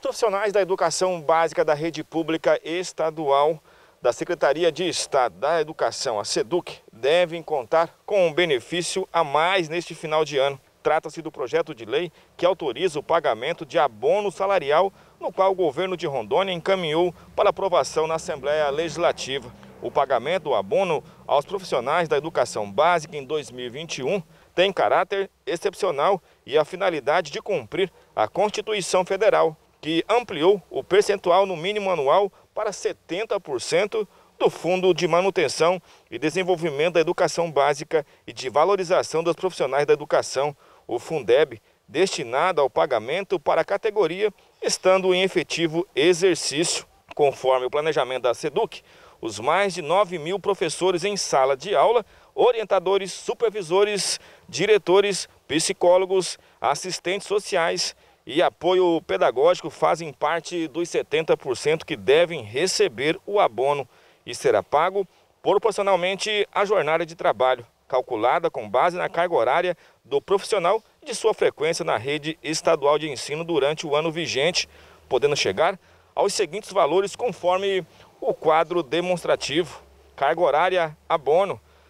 profissionais da educação básica da rede pública estadual da Secretaria de Estado da Educação, a SEDUC, devem contar com um benefício a mais neste final de ano. Trata-se do projeto de lei que autoriza o pagamento de abono salarial, no qual o governo de Rondônia encaminhou para aprovação na Assembleia Legislativa. O pagamento do abono aos profissionais da educação básica em 2021 tem caráter excepcional e a finalidade de cumprir a Constituição Federal que ampliou o percentual no mínimo anual para 70% do Fundo de Manutenção e Desenvolvimento da Educação Básica e de Valorização dos Profissionais da Educação, o Fundeb, destinado ao pagamento para a categoria, estando em efetivo exercício. Conforme o planejamento da SEDUC, os mais de 9 mil professores em sala de aula, orientadores, supervisores, diretores, psicólogos, assistentes sociais, e apoio pedagógico fazem parte dos 70% que devem receber o abono e será pago proporcionalmente à jornada de trabalho, calculada com base na carga horária do profissional e de sua frequência na rede estadual de ensino durante o ano vigente, podendo chegar aos seguintes valores conforme o quadro demonstrativo: carga horária abono